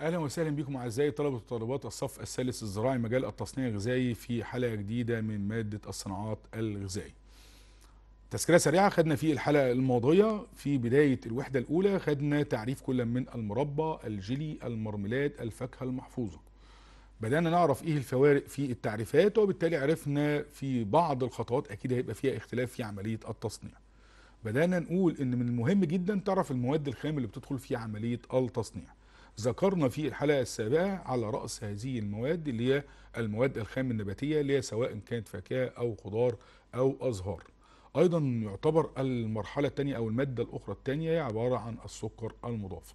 اهلا وسهلا بكم اعزائي طلبه وطالبات الصف الثالث الزراعي مجال التصنيع الغذائي في حلقه جديده من ماده الصناعات الغذائيه. تذكره سريعه خدنا في الحلقه الماضيه في بدايه الوحده الاولى خدنا تعريف كل من المربى، الجيلي، المرملاد الفاكهه المحفوظه. بدانا نعرف ايه الفوارق في التعريفات وبالتالي عرفنا في بعض الخطوات اكيد هيبقى فيها اختلاف في عمليه التصنيع. بدانا نقول ان من المهم جدا تعرف المواد الخام اللي بتدخل في عمليه التصنيع. ذكرنا في الحلقة السابقة على رأس هذه المواد اللي هي المواد الخام النباتية اللي هي سواء كانت فاكهة أو خضار أو أزهار أيضا يعتبر المرحلة الثانية أو المادة الأخرى الثانية عبارة عن السكر المضاف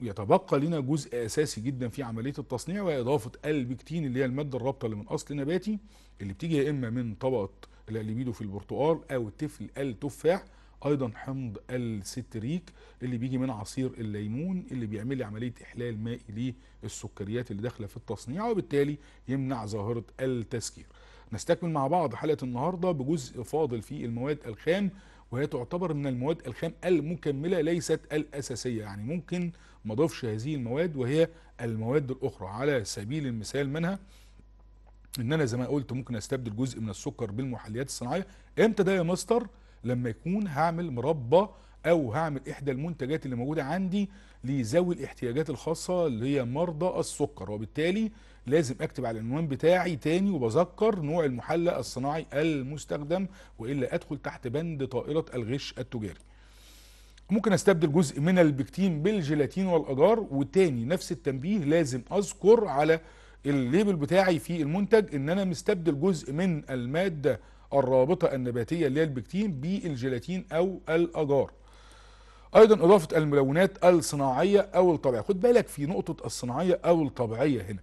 يتبقى لنا جزء اساسي جدا في عمليه التصنيع وهي اضافه البكتين اللي هي الماده الرابطه اللي من اصل نباتي اللي بتيجي يا اما من طبقه الاليبيدو في البرتقال او تفل التفاح ايضا حمض الستريك اللي بيجي من عصير الليمون اللي بيعمل لي عمليه احلال مائي للسكريات اللي داخله في التصنيع وبالتالي يمنع ظاهره التسكير. نستكمل مع بعض حلقه النهارده بجزء فاضل في المواد الخام وهي تعتبر من المواد الخام المكمله ليست الاساسيه يعني ممكن ما اضيفش هذه المواد وهي المواد الاخرى على سبيل المثال منها ان انا زي ما قلت ممكن استبدل جزء من السكر بالمحليات الصناعيه امتى ده يا مستر لما يكون هعمل مربى او هعمل احدى المنتجات اللي موجودة عندي لذوي الاحتياجات الخاصة اللي هي مرضى السكر وبالتالي لازم اكتب على العنوان بتاعي تاني وبذكر نوع المحلى الصناعي المستخدم والا ادخل تحت بند طائرة الغش التجاري ممكن استبدل جزء من البكتين بالجيلاتين والاجار وتاني نفس التنبيه لازم اذكر على الليبل بتاعي في المنتج ان انا مستبدل جزء من المادة الرابطة النباتية اللي هي البكتين بالجيلاتين أو الأجار أيضا إضافة الملونات الصناعية أو الطبيعية خد بالك في نقطة الصناعية أو الطبيعية هنا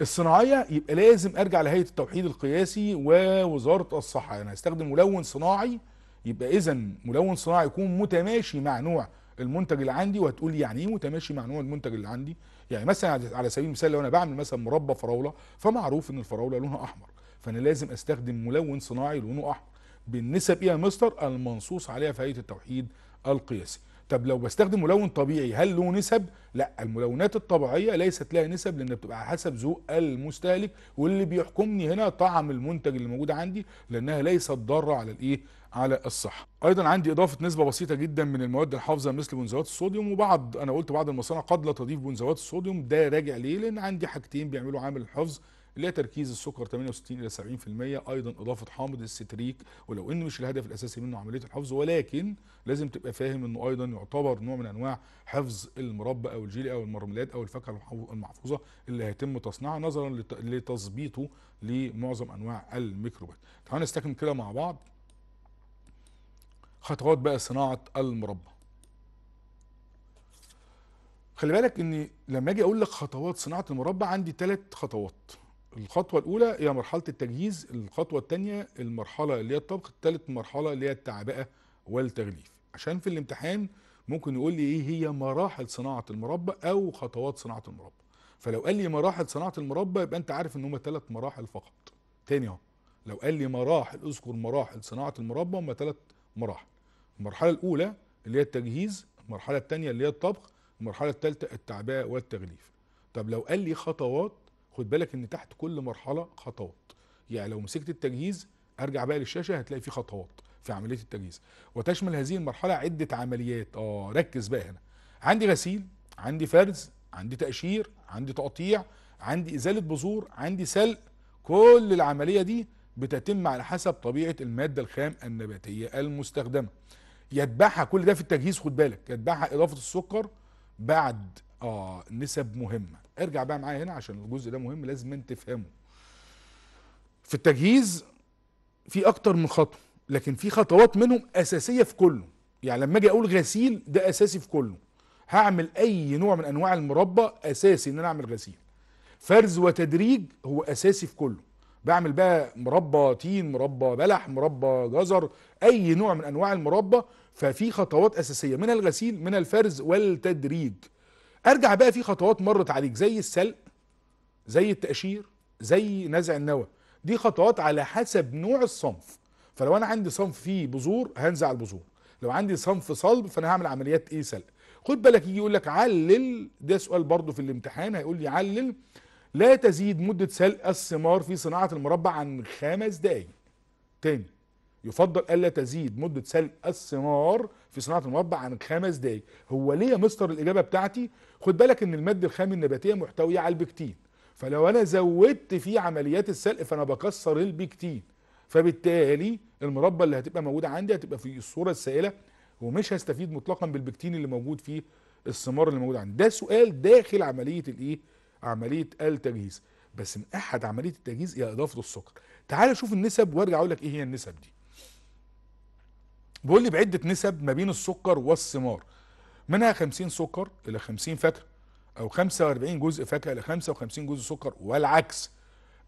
الصناعية يبقى لازم أرجع لهيئة التوحيد القياسي ووزارة الصحة أنا يعني هستخدم ملون صناعي يبقى إذا ملون صناعي يكون متماشي مع نوع المنتج اللي عندي وهتقول لي يعني ايه متماشي مع نوع المنتج اللي عندي يعني مثلا على سبيل المثال لو انا بعمل مثلا مربى فراوله فمعروف ان الفراوله لونها احمر فانا لازم استخدم ملون صناعي لونه احمر بالنسب الى مستر المنصوص عليها في هيئه التوحيد القياسي طب لو بستخدم ملون طبيعي هل له نسب لا الملونات الطبيعيه ليست لها نسب لان بتبقى على حسب ذوق المستهلك واللي بيحكمني هنا طعم المنتج اللي موجود عندي لانها ليست ضاره على الايه على الصحه ايضا عندي اضافه نسبه بسيطه جدا من المواد الحافظه مثل بنزوات الصوديوم وبعض انا قلت بعض المصانع قد لا تضيف بنزوات الصوديوم ده راجع ليه لان عندي حاجتين بيعملوا عامل الحفظ اللي هي تركيز السكر 68 الى 70% ايضا اضافه حامض الستريك ولو ان مش الهدف الاساسي منه عمليه الحفظ ولكن لازم تبقى فاهم انه ايضا يعتبر نوع من انواع حفظ المربى او الجيلي او المرميلات او الفاكهه المحفوظه اللي هيتم تصنيعها نظرا لتظبيطه لمعظم انواع الميكروبات. تعالوا نستكمل كده مع بعض خطوات بقى صناعه المربى. خلي بالك ان لما اجي اقول لك خطوات صناعه المربى عندي ثلاث خطوات الخطوة الأولى هي مرحلة التجهيز، الخطوة الثانية المرحلة اللي هي الطبخ، الثالث مرحلة اللي هي التعبئة والتغليف، عشان في الامتحان ممكن يقول لي إيه هي مراحل صناعة المربى أو خطوات صناعة المربى. فلو قال لي مراحل صناعة المربى يبقى أنت عارف إن هما ثلاث مراحل فقط. تاني أهو لو قال لي مراحل اذكر مراحل صناعة المربى هما ثلاث مراحل. المرحلة الأولى اللي هي التجهيز، المرحلة الثانية اللي هي الطبخ، المرحلة الثالثة التعبئة والتغليف. طب لو قال لي خطوات خد بالك ان تحت كل مرحله خطوات يعني لو مسكت التجهيز ارجع بقى للشاشه هتلاقي في خطوات في عمليه التجهيز وتشمل هذه المرحله عده عمليات اه ركز بقى هنا عندي غسيل عندي فرز عندي تقشير عندي تقطيع عندي ازاله بذور عندي سلق كل العمليه دي بتتم على حسب طبيعه الماده الخام النباتيه المستخدمه يتبعها كل ده في التجهيز خد بالك يتبعها اضافه السكر بعد اه نسب مهمه ارجع بقى معايا هنا عشان الجزء ده مهم لازم انت تفهمه في التجهيز في اكتر من خطوه لكن في خطوات منهم اساسيه في كله يعني لما اجي اقول غسيل ده اساسي في كله هعمل اي نوع من انواع المربى اساسي ان انا اعمل غسيل فرز وتدريج هو اساسي في كله بعمل بقى مربى تين مربى بلح مربى جزر اي نوع من انواع المربى ففي خطوات اساسيه من الغسيل من الفرز والتدريج ارجع بقى في خطوات مرت عليك زي السلق زي التقشير زي نزع النوى دي خطوات على حسب نوع الصنف فلو انا عندي صنف فيه بذور هنزع البذور لو عندي صنف صلب فانا هعمل عمليات ايه سلق خد بالك يجي يقول لك علل ده سؤال برضه في الامتحان هيقول لي علل لا تزيد مدة سلق الثمار في صناعة المربع عن خمس دقايق تاني يفضل ألا تزيد مدة سلق الثمار في صناعة المربع عن خمس دقايق هو ليه يا مستر الإجابة بتاعتي خد بالك ان الماده الخام النباتيه محتويه على البكتين فلو انا زودت فيه عمليات السلق فانا بكسر البكتين فبالتالي المربى اللي هتبقى موجوده عندي هتبقى في الصوره السائله ومش هستفيد مطلقا بالبكتين اللي موجود في الثمار اللي موجود عندي ده سؤال داخل عمليه الايه عمليه التجهيز بس من احد عمليه التجهيز هي اضافه السكر تعال شوف النسب وارجع اقول لك ايه هي النسب دي بقول لي بعده نسب ما بين السكر والثمار منها 50 سكر الى 50 فاكهه او 45 جزء فاكهه الى 55 جزء سكر والعكس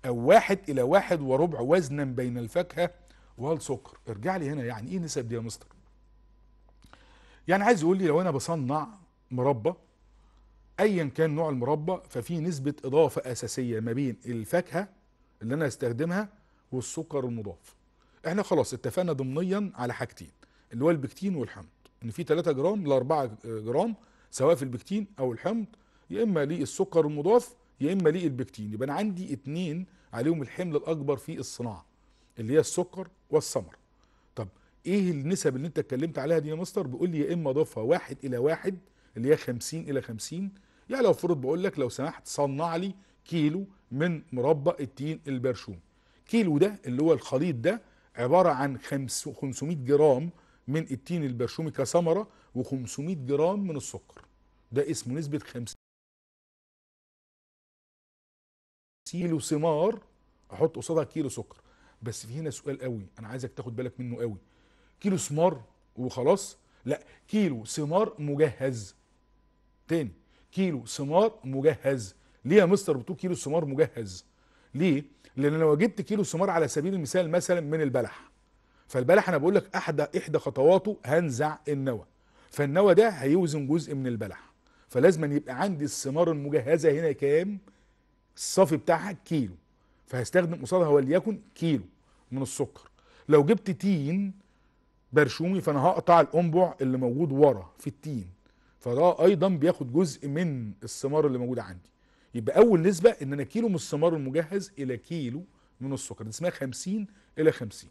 او واحد الى واحد وربع وزنا بين الفاكهه والسكر ارجع لي هنا يعني ايه نسب دي يا مستر يعني عايز يقول لي لو انا بصنع مربى ايا كان نوع المربى ففي نسبه اضافه اساسيه ما بين الفاكهه اللي انا هستخدمها والسكر المضاف احنا خلاص اتفقنا ضمنيا على حاجتين اللي هو البكتين والحمض ان في 3 جرام ل 4 جرام سواء في البكتين او الحمض يا اما للسكر المضاف يا اما للبكتين يبقى انا عندي اتنين عليهم الحمل الاكبر في الصناعه اللي هي السكر والسمر طب ايه النسب اللي انت اتكلمت عليها دي يا مستر بيقول لي يا اما اضيفها واحد الى واحد اللي هي 50 الى 50 يعني لو فرض بقول لك لو سمحت صنع لي كيلو من مربى التين البرشوم كيلو ده اللي هو الخليط ده عباره عن 500 جرام من التين البرشومي كثمرة و500 جرام من السكر ده اسمه نسبة 50 كيلو ثمار احط قصادها كيلو سكر بس في هنا سؤال قوي انا عايزك تاخد بالك منه قوي كيلو ثمار وخلاص لا كيلو ثمار مجهز تاني كيلو ثمار مجهز ليه يا مستر بتقول كيلو ثمار مجهز ليه لان لو جبت كيلو ثمار على سبيل المثال مثلا من البلح فالبلح انا بقول لك احدى احدى خطواته هنزع النوى فالنوى ده هيوزن جزء من البلح فلازم أن يبقى عندي الثمار المجهزه هنا كام الصافي بتاعها كيلو فهستخدم قصادها وليكن كيلو من السكر لو جبت تين برشومي فانا هقطع الانبع اللي موجود ورا في التين فده ايضا بياخد جزء من الثمار اللي موجوده عندي يبقى اول نسبه ان انا كيلو من الثمار المجهز الى كيلو من السكر دي اسمها 50 الى 50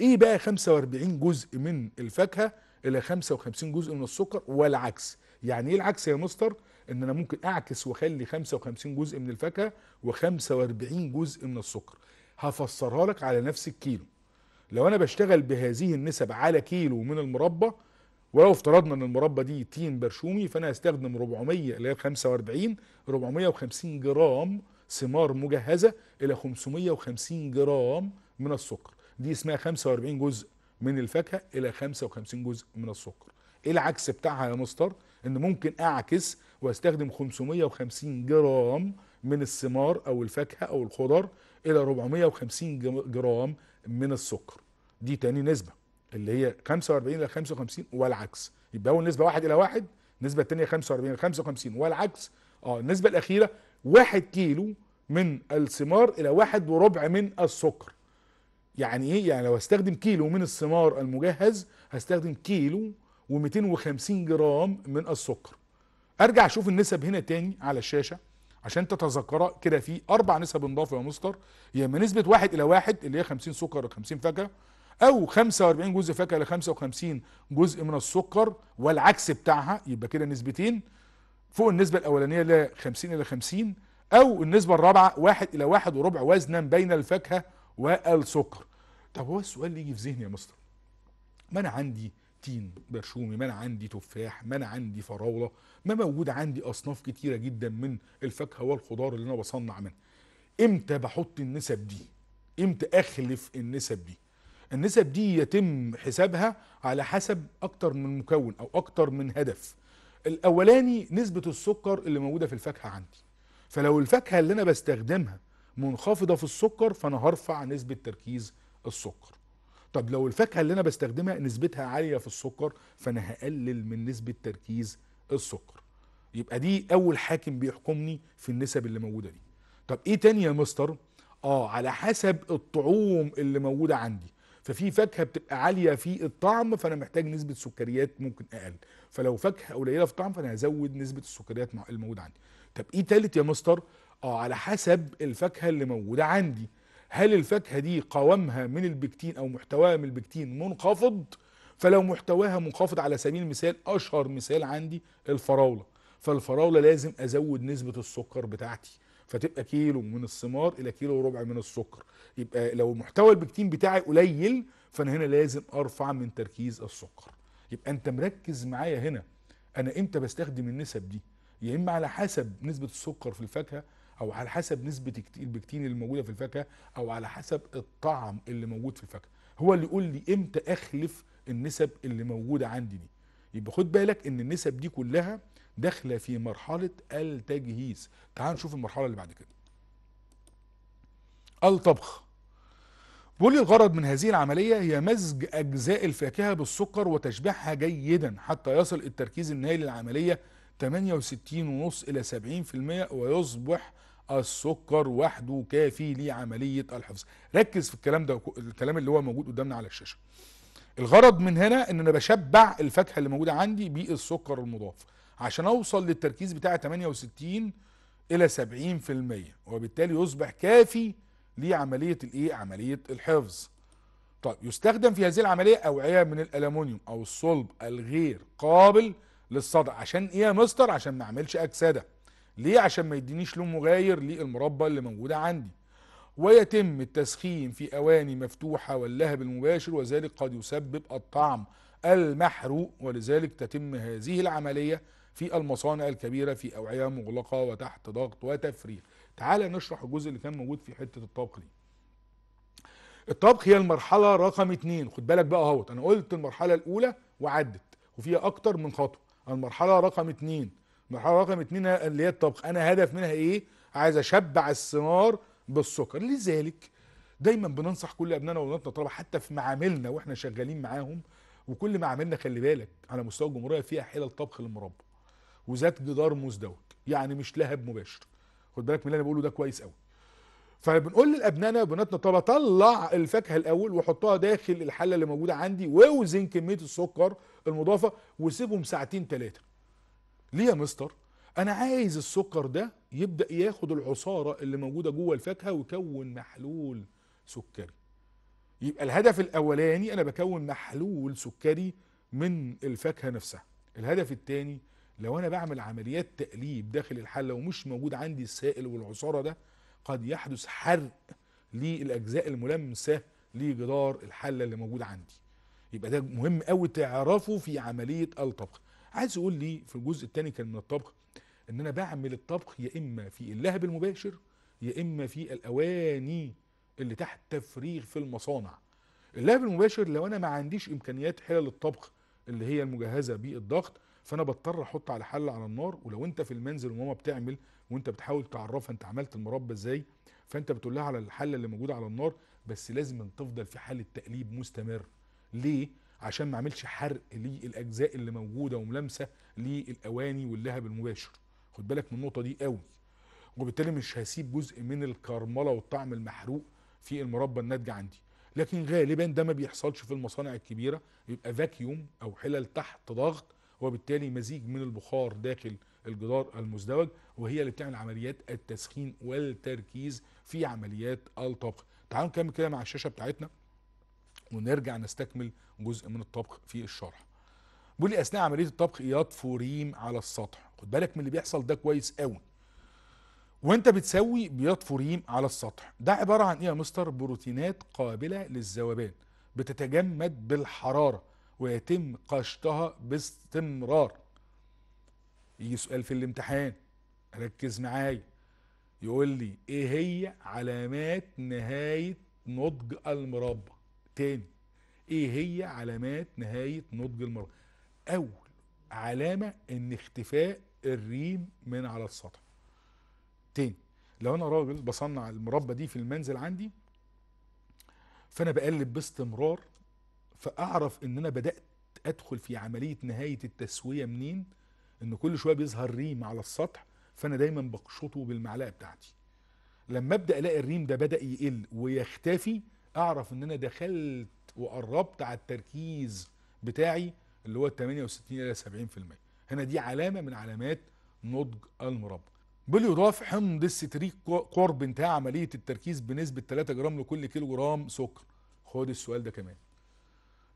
ايه بقى 45 جزء من الفاكهه الى 55 جزء من السكر والعكس يعني ايه العكس يا مستر ان انا ممكن اعكس واخلي 55 جزء من الفاكهه و45 جزء من السكر هفسرها لك على نفس الكيلو لو انا بشتغل بهذه النسب على كيلو من المربى ولو افترضنا ان المربى دي تين برشومي فانا هستخدم 400 اللي هي 45 450 جرام ثمار مجهزه الى 550 جرام من السكر دي اسمها 45 جزء من الفاكهه الى 55 جزء من السكر ايه العكس بتاعها يا مستر ان ممكن اعكس واستخدم 550 جرام من الثمار او الفاكهه او الخضر الى 450 جرام من السكر دي تاني نسبه اللي هي 45 الى 55 والعكس يبقى اول نسبه 1 الى 1 النسبه الثانيه 45 الى 55 والعكس اه النسبه الاخيره 1 كيلو من الثمار الى 1 وربع من السكر يعني ايه يعني لو هستخدم كيلو من الثمار المجهز هستخدم كيلو و250 جرام من السكر ارجع اشوف النسب هنا تاني على الشاشه عشان تتذكرها كده في اربع نسب نضافه يا مستر يا اما نسبه 1 الى 1 اللي هي 50 سكر و50 فاكهه او 45 جزء فاكهه ل 55 جزء من السكر والعكس بتاعها يبقى كده نسبتين فوق النسبه الاولانيه اللي هي 50 الى 50 او النسبه الرابعه 1 الى 1 وربع وزنا بين الفاكهه والسكر طب هو السؤال اللي يجي في ذهني يا مستر ما انا عندي تين برشومي ما انا عندي تفاح ما انا عندي فراوله ما موجود عندي اصناف كتيره جدا من الفاكهه والخضار اللي انا بصنع منها امتى بحط النسب دي امتى اخلف النسب دي النسب دي يتم حسابها على حسب اكتر من مكون او اكتر من هدف الاولاني نسبه السكر اللي موجوده في الفاكهه عندي فلو الفاكهه اللي انا بستخدمها منخفضه في السكر فانا هرفع نسبه تركيز السكر طب لو الفاكهه اللي انا بستخدمها نسبتها عاليه في السكر فانا هقلل من نسبه تركيز السكر يبقى دي اول حاكم بيحكمني في النسب اللي موجوده دي طب ايه تاني يا مستر اه على حسب الطعوم اللي موجوده عندي ففي فاكهه بتبقى عاليه في الطعم فانا محتاج نسبه سكريات ممكن اقل فلو فاكهه قليله في الطعم فانا هزود نسبه السكريات الموجوده عندي طب ايه تالت يا مستر اه على حسب الفاكهه اللي موجوده عندي هل الفاكهه دي قوامها من البكتين او محتواها من البكتين منخفض فلو محتواها منخفض على سبيل المثال اشهر مثال عندي الفراوله فالفراوله لازم ازود نسبه السكر بتاعتي فتبقى كيلو من الثمار الى كيلو وربع من السكر يبقى لو محتوى البكتين بتاعي قليل فانا هنا لازم ارفع من تركيز السكر يبقى انت مركز معايا هنا انا امتى بستخدم النسب دي يا اما على حسب نسبه السكر في الفاكهه او على حسب نسبه البكتين موجودة في الفاكهه او على حسب الطعم اللي موجود في الفاكهه هو اللي يقول لي امتى اخلف النسب اللي موجوده عندي دي يبقى خد بالك ان النسب دي كلها داخله في مرحله التجهيز تعال نشوف المرحله اللي بعد كده الطبخ بولي الغرض من هذه العملية هي مزج أجزاء الفاكهة بالسكر وتشبيحها جيدا حتى يصل التركيز النهائي للعملية 68.5 إلى 70% ويصبح السكر وحده كافي لعمليه الحفظ ركز في الكلام ده الكلام اللي هو موجود قدامنا على الشاشه الغرض من هنا ان انا بشبع الفاكهه اللي موجوده عندي بالسكر المضاف عشان اوصل للتركيز بتاع 68 الى 70% وبالتالي يصبح كافي لعمليه الايه عمليه الحفظ طيب يستخدم في هذه العمليه اوعيه من الالومنيوم او الصلب الغير قابل للصدع عشان ايه يا مستر عشان ما اعملش اكسده ليه عشان ما يدينيش لون مغاير للمربى اللي موجودة عندي ويتم التسخين في أواني مفتوحة واللهب المباشر وذلك قد يسبب الطعم المحروق ولذلك تتم هذه العملية في المصانع الكبيرة في أوعية مغلقة وتحت ضغط وتفريغ تعال نشرح الجزء اللي كان موجود في حتة الطبخ دي الطبخ هي المرحلة رقم اتنين خد بالك بقى اهوت أنا قلت المرحلة الأولى وعدت وفيها أكتر من خطوة المرحلة رقم اتنين محاور رقم اتنين اللي هي الطبخ انا هدف منها ايه عايز اشبع الثمار بالسكر لذلك دايما بننصح كل ابنائنا وبناتنا طلبه حتى في معاملنا واحنا شغالين معاهم وكل معاملنا خلي بالك على مستوى الجمهوريه فيها حلل طبخ للمربى وذات جدار مزدوج يعني مش لهب مباشر خد بالك من اللي انا بقوله ده كويس قوي فبنقول لابنائنا وبناتنا طب طلع الفاكهه الاول وحطها داخل الحله اللي موجوده عندي واوزن كميه السكر المضافه وسيبهم ساعتين ثلاثه ليه يا مستر انا عايز السكر ده يبدا ياخد العصاره اللي موجوده جوه الفاكهه ويكون محلول سكري يبقى الهدف الاولاني انا بكون محلول سكري من الفاكهه نفسها الهدف الثاني لو انا بعمل عمليات تقليب داخل الحله ومش موجود عندي السائل والعصاره ده قد يحدث حرق للاجزاء الملامسه لجدار الحله اللي موجود عندي يبقى ده مهم قوي تعرفه في عمليه الطبخ عايز يقول لي في الجزء الثاني كان من الطبخ ان انا بعمل الطبخ يا اما في اللهب المباشر يا اما في الاواني اللي تحت تفريغ في المصانع اللهب المباشر لو انا ما عنديش امكانيات حلل الطبخ اللي هي المجهزه بالضغط فانا بضطر احط على حل على النار ولو انت في المنزل وماما بتعمل وانت بتحاول تعرفها انت عملت المربى ازاي فانت بتقول لها على الحله اللي موجوده على النار بس لازم تفضل في حاله تقليب مستمر ليه عشان ما اعملش حرق للاجزاء اللي موجوده وملامسه للاواني واللهب المباشر خد بالك من النقطه دي قوي وبالتالي مش هسيب جزء من الكرمله والطعم المحروق في المربى الناتجه عندي لكن غالبا ده ما بيحصلش في المصانع الكبيره يبقى فاكيوم او حلل تحت ضغط وبالتالي مزيج من البخار داخل الجدار المزدوج وهي اللي بتعمل عمليات التسخين والتركيز في عمليات الطبخ تعالوا نكمل كده مع الشاشه بتاعتنا ونرجع نستكمل جزء من الطبخ في الشرح بيقول لي اثناء عمليه الطبخ يطفو ريم على السطح خد بالك من اللي بيحصل ده كويس قوي وانت بتسوي بيطفو ريم على السطح ده عباره عن ايه يا مستر بروتينات قابله للذوبان بتتجمد بالحراره ويتم قشطها باستمرار يجي سؤال في الامتحان ركز معايا يقول لي ايه هي علامات نهايه نضج المربى تاني ايه هي علامات نهاية نضج المرض اول علامة ان اختفاء الريم من على السطح تاني لو انا راجل بصنع المربى دي في المنزل عندي فانا بقلب باستمرار فاعرف ان انا بدأت ادخل في عملية نهاية التسوية منين ان كل شوية بيظهر ريم على السطح فانا دايما بقشطه بالمعلقة بتاعتي لما ابدا الاقي الريم ده بدا يقل ويختفي اعرف ان انا دخلت وقربت على التركيز بتاعي اللي هو 68 الى 70% هنا دي علامه من علامات نضج المربى بالاضافه حمض الستريك قرب انتهاء عمليه التركيز بنسبه 3 جرام لكل كيلو جرام سكر خد السؤال ده كمان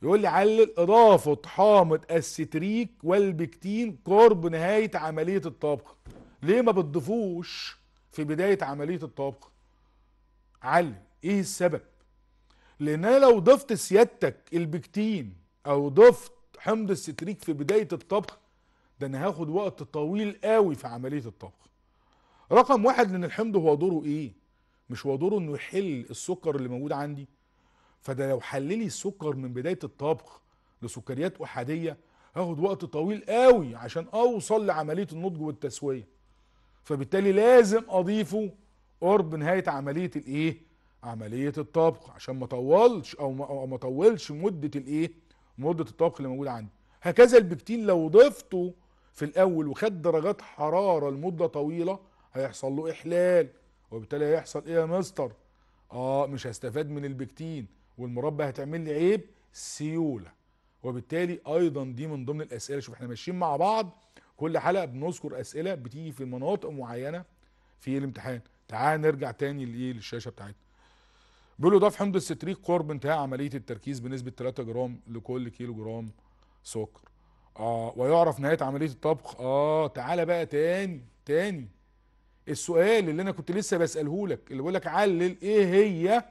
يقول لي علل اضافه حامض الستريك والبكتين قرب نهايه عمليه الطبخ ليه ما بتضيفوش في بدايه عمليه الطبخ علل ايه السبب لان انا لو ضفت سيادتك البكتين او ضفت حمض الستريك في بدايه الطبخ ده انا هاخد وقت طويل قوي في عمليه الطبخ رقم واحد لان الحمض هو دوره ايه مش هو دوره انه يحل السكر اللي موجود عندي فده لو حللي السكر من بدايه الطبخ لسكريات احاديه هاخد وقت طويل قوي عشان اوصل لعمليه النضج والتسويه فبالتالي لازم اضيفه قرب نهايه عمليه الايه عمليه الطبخ عشان ما اطولش او ما اطولش مده الايه مده الطبخ اللي موجوده عندي هكذا البكتين لو ضفته في الاول وخد درجات حراره لمده طويله هيحصل له احلال وبالتالي هيحصل ايه يا مستر اه مش هستفاد من البكتين والمربى هتعمل لي عيب سيوله وبالتالي ايضا دي من ضمن الاسئله شوف احنا ماشيين مع بعض كل حلقه بنذكر اسئله بتيجي في مناطق معينه في الامتحان تعال نرجع تاني للشاشه بتاعتنا بيقولوا ضاف حمض الستريك قرب انتهاء عمليه التركيز بنسبه 3 جرام لكل كيلو جرام سكر اه ويعرف نهايه عمليه الطبخ اه تعالى بقى تاني تاني السؤال اللي انا كنت لسه بساله لك اللي بقول لك علل ايه هي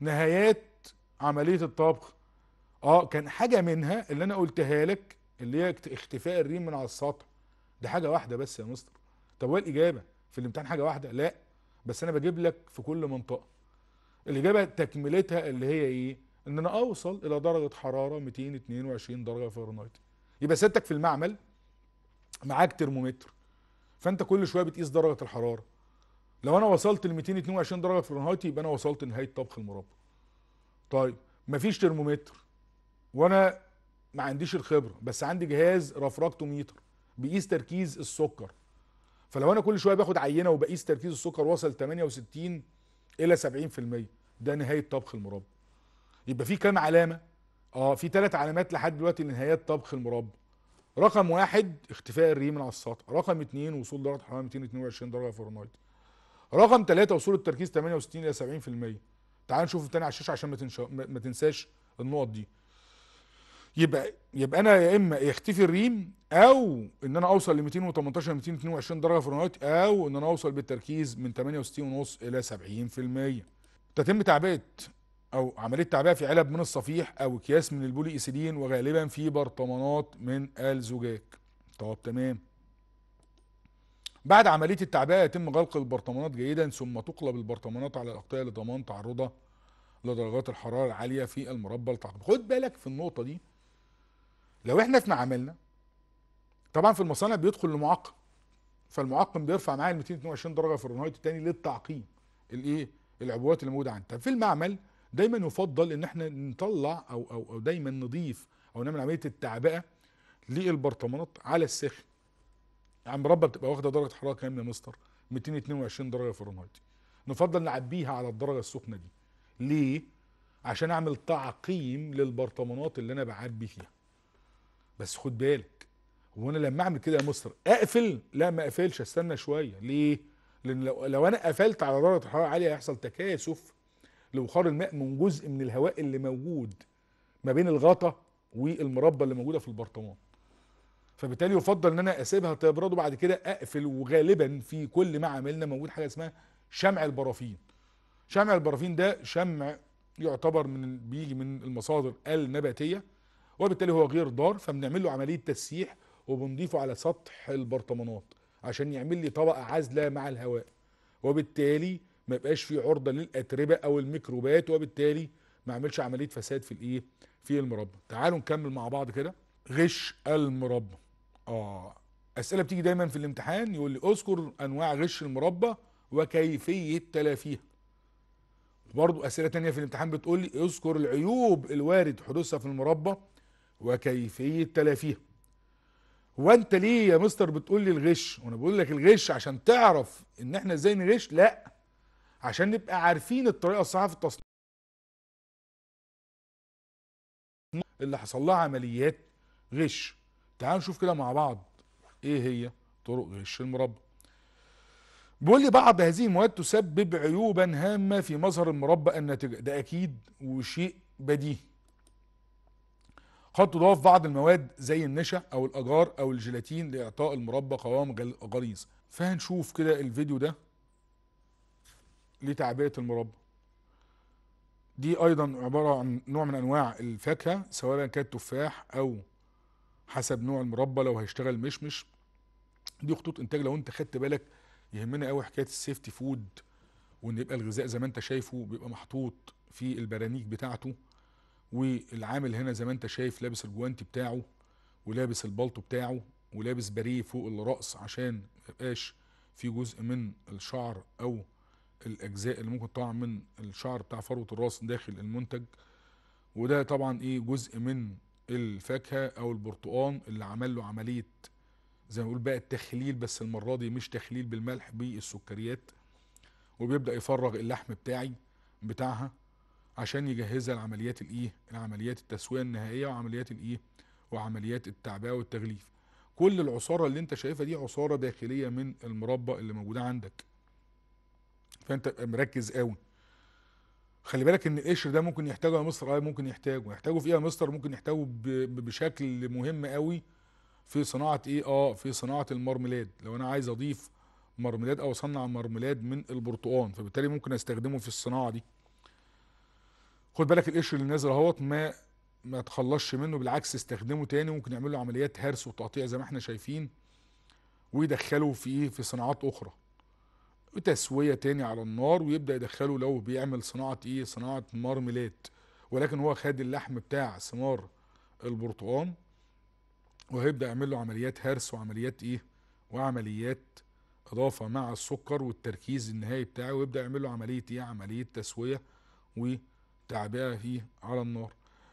نهايات عمليه الطبخ اه كان حاجه منها اللي انا قلتها لك اللي هي اختفاء الريم من على السطح دي حاجه واحده بس يا مستر طب وايه الاجابه في الامتحان حاجه واحده لا بس انا بجيب لك في كل منطقه الإجابة تكملتها اللي هي إيه؟ إن أنا أوصل إلى درجة حرارة 222 درجة فهرنهايت. يبقى سيادتك في المعمل معاك ترمومتر فأنت كل شوية بتقيس درجة الحرارة لو أنا وصلت ل 222 درجة فهرنهايت يبقى أنا وصلت لنهاية طبخ المربى طيب مفيش ترمومتر وأنا ما عنديش الخبرة بس عندي جهاز رفراكتوميتر بيقيس تركيز السكر فلو انا كل شويه باخد عينه وبقيس تركيز السكر وصل 68 الى 70% ده نهايه طبخ المربى يبقى في كام علامه اه في ثلاث علامات لحد دلوقتي لنهايات طبخ المربى رقم واحد اختفاء الريم على السطح رقم اتنين وصول درجه حراره 222 درجه فahrenheit رقم ثلاثة وصول التركيز 68 الى 70% تعال نشوف الثاني على الشاشه عشان ما, تنشا... ما تنساش النقط دي يبقى يبقى انا يا اما يختفي الريم او ان انا اوصل ل 218 222 درجه فهرنهايت او ان انا اوصل بالتركيز من 68.5 الى 70% تتم تعبئه او عمليه تعبئه في علب من الصفيح او اكياس من البولي ايثيلين وغالبا في برطمانات من الزجاج طب تمام بعد عمليه التعبئه يتم غلق البرطمانات جيدا ثم تقلب البرطمانات على الاغطيه لضمان تعرضها لدرجات الحراره العاليه في المربى التعقيم. خد بالك في النقطه دي لو احنا في معاملنا طبعا في المصانع بيدخل المعقم فالمعقم بيرفع معاه ال 222 درجه فرنهايت الثاني للتعقيم الايه العبوات اللي موجوده عندنا في المعمل دايما يفضل ان احنا نطلع او او او دايما نضيف او نعمل عمليه التعبئه للبرطمانات على السخن عم يعني ربه بتبقى واخده درجه حراره كام يا مستر 222 درجه فahrenheit نفضل نعبيها على الدرجه السخنه دي ليه عشان اعمل تعقيم للبرطمانات اللي انا بعبي فيها بس خد بالك هو انا لما اعمل كده يا مستر اقفل لا ما اقفلش استنى شويه ليه لان لو, لو انا قفلت على درجه حراره عاليه هيحصل تكاثف لبخار الماء من جزء من الهواء اللي موجود ما بين الغطا والمربى اللي موجوده في البرطمان فبالتالي يفضل ان انا اسيبها تبرد وبعد كده اقفل وغالبا في كل ما عملنا موجود حاجه اسمها شمع البرافين شمع البرافين ده شمع يعتبر من بيجي من المصادر النباتيه وبالتالي هو غير ضار فبنعمل له عمليه تسييح وبنضيفه على سطح البرطمانات عشان يعمل لي طبقه عازله مع الهواء وبالتالي ما يبقاش في عرضه للاتربه او الميكروبات وبالتالي ما اعملش عمليه فساد في الايه في المربى تعالوا نكمل مع بعض كده غش المربى اه اسئله بتيجي دايما في الامتحان يقول لي اذكر انواع غش المربى وكيفيه تلافيها برضو اسئله تانية في الامتحان بتقول لي اذكر العيوب الوارد حدوثها في المربى وكيفيه تلافيها هو انت ليه يا مستر بتقول لي الغش وانا بقول لك الغش عشان تعرف ان احنا ازاي نغش لا عشان نبقى عارفين الطريقه الصح في التصنيع اللي حصل لها عمليات غش تعالوا نشوف كده مع بعض ايه هي طرق غش المربى بيقول لي بعض هذه المواد تسبب عيوبا هامه في مظهر المربى الناتجه ده اكيد وشيء بديهي قد تضاف بعض المواد زي النشا او الاجار او الجيلاتين لاعطاء المربى قوام غليظ فهنشوف كده الفيديو ده لتعبئه المربى دي ايضا عباره عن نوع من انواع الفاكهه سواء كانت تفاح او حسب نوع المربى لو هيشتغل مشمش دي خطوط انتاج لو انت خدت بالك يهمنا قوي حكايه السيفتي فود وان يبقى الغذاء زي ما انت شايفه بيبقى محطوط في البرانيك بتاعته والعامل هنا زي ما انت شايف لابس الجوانتي بتاعه ولابس البلطو بتاعه ولابس بريه فوق الراس عشان ميبقاش في جزء من الشعر او الاجزاء اللي ممكن تقع من الشعر بتاع فروه الراس داخل المنتج وده طبعا ايه جزء من الفاكهه او البرتقان اللي عمل له عمليه زي ما نقول بقى التخليل بس المره دي مش تخليل بالملح بالسكريات وبيبدا يفرغ اللحم بتاعي بتاعها عشان يجهزها لعمليات الايه العمليات التسويه النهائيه وعمليات الايه وعمليات التعبئه والتغليف كل العصاره اللي انت شايفها دي عصاره داخليه من المربى اللي موجوده عندك فانت مركز قوي خلي بالك ان القشر ده ممكن يحتاجه يا مستر اه ممكن يحتاجه يحتاجه في ايه يا مستر ممكن يحتاجه بشكل مهم قوي في صناعه ايه اه في صناعه المرملاد لو انا عايز اضيف مرملاد او اصنع مرملاد من البرتقال فبالتالي ممكن استخدمه في الصناعه دي خد بالك القشر اللي نازل اهوت ما ما تخلصش منه بالعكس استخدمه تاني ممكن يعمل له عمليات هرس وتقطيع زي ما احنا شايفين ويدخله في ايه؟ في صناعات اخرى وتسويه تاني على النار ويبدا يدخله لو بيعمل صناعه ايه صناعه مارميلات ولكن هو خد اللحم بتاع ثمار البرتقال وهيبدا يعمل له عمليات هرس وعمليات ايه وعمليات اضافه مع السكر والتركيز النهائي بتاعه ويبدا يعمل له عمليه ايه عمليه تسويه و تعبئه فيه على النار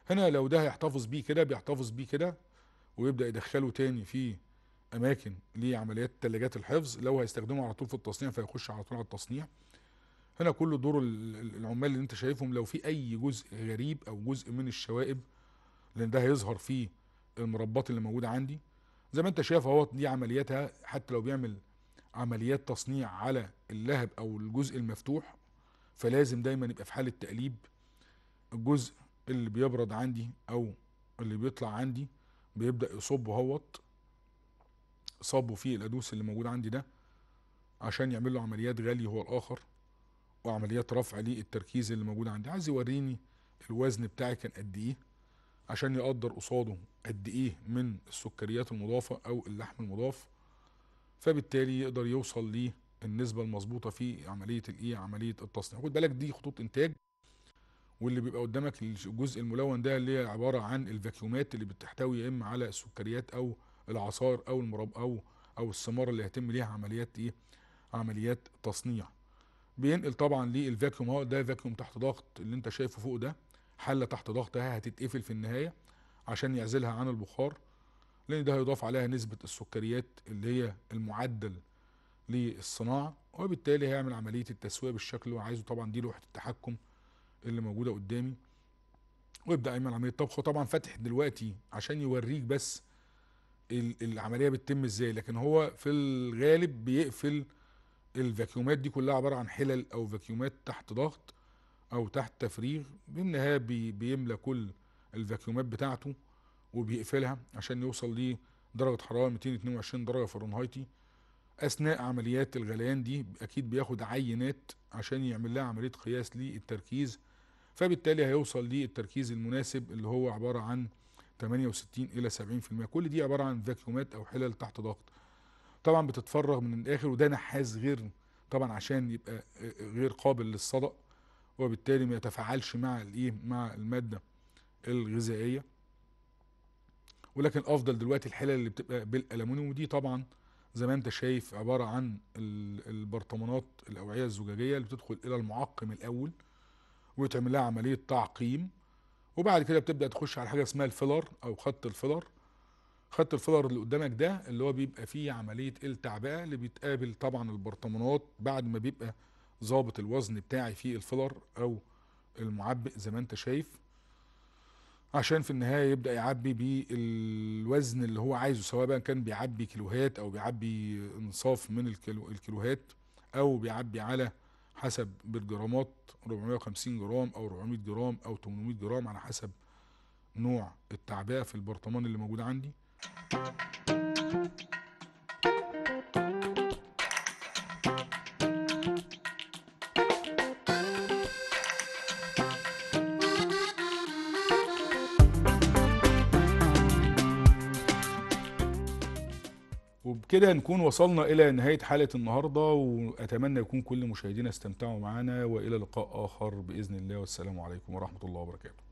هنا لو ده هيحتفظ بيه كده بيحتفظ بيه كده ويبدا يدخله تاني في اماكن لعمليات تلاجات الحفظ لو هيستخدمه على طول في التصنيع فيخش على طول على التصنيع هنا كل دور العمال اللي انت شايفهم لو في اي جزء غريب او جزء من الشوائب لان ده هيظهر في المربات اللي موجوده عندي زي ما انت شايف اهو دي عملياتها حتى لو بيعمل عمليات تصنيع على اللهب او الجزء المفتوح فلازم دايما يبقى في حاله تقليب الجزء اللي بيبرد عندي او اللي بيطلع عندي بيبدا يصب اهوت صبوا فيه الادوس اللي موجود عندي ده عشان يعمل له عمليات غلي هو الاخر وعمليات رفع للتركيز اللي موجود عندي عايز يوريني الوزن بتاعي كان قد ايه عشان يقدر قصاده قد ايه من السكريات المضافه او اللحم المضاف فبالتالي يقدر يوصل للنسبه المظبوطه في عمليه الايه عمليه التصنيع خد بالك دي خطوط انتاج واللي بيبقى قدامك الجزء الملون ده اللي هي عباره عن الفاكيومات اللي بتحتوي يا اما على السكريات او العصائر او المرب او او الثمار اللي هيتم ليها عمليات ايه عمليات تصنيع بينقل طبعا للفاكيوم اهو ده فاكيوم تحت ضغط اللي انت شايفه فوق ده حله تحت ضغط اهي هتتقفل في النهايه عشان يعزلها عن البخار لان ده هيضاف عليها نسبه السكريات اللي هي المعدل للصناعه وبالتالي هيعمل عمليه التسويه بالشكل اللي هو عايزه طبعا دي لوحه التحكم اللي موجوده قدامي ويبدا ايمن عمليه طبخ وطبعا فاتح دلوقتي عشان يوريك بس العمليه بتتم ازاي لكن هو في الغالب بيقفل الفاكيومات دي كلها عباره عن حلل او فاكيومات تحت ضغط او تحت تفريغ بالنهايه بيملى كل الفاكيومات بتاعته وبيقفلها عشان يوصل لدرجه حراره 222 درجه فرنهايتي اثناء عمليات الغليان دي اكيد بياخد عينات عشان يعمل لها عمليه قياس للتركيز فبالتالي هيوصل للتركيز المناسب اللي هو عبارة عن 68 إلى 70% كل دي عبارة عن فاكيومات أو حلل تحت ضغط طبعا بتتفرغ من الآخر وده نحاس غير طبعا عشان يبقى آه، آه، غير قابل للصدأ وبالتالي ما يتفاعلش مع الايه مع الماده الغذائيه ولكن الافضل دلوقتي الحلل اللي بتبقى بالالومنيوم ودي طبعا زي ما انت شايف عباره عن البرطمانات الاوعيه الزجاجيه اللي بتدخل الى المعقم الاول وتعمل لها عمليه تعقيم وبعد كده بتبدا تخش على حاجه اسمها الفيلر او خط الفيلر خط الفيلر اللي قدامك ده اللي هو بيبقى فيه عمليه التعبئه اللي بيتقابل طبعا البرطمانات بعد ما بيبقى ظابط الوزن بتاعي في الفيلر او المعبئ زي ما انت شايف عشان في النهايه يبدا يعبي بالوزن اللي هو عايزه سواء بقى كان بيعبي كيلوهات او بيعبي انصاف من الكيلوهات او بيعبي على حسب بالجرامات 450 جرام او 400 جرام او 800 جرام على حسب نوع التعبئه في البرطمان اللي موجود عندي كده نكون وصلنا إلى نهاية حلقة النهاردة وأتمنى يكون كل مشاهدينا استمتعوا معنا وإلى لقاء آخر بإذن الله والسلام عليكم ورحمة الله وبركاته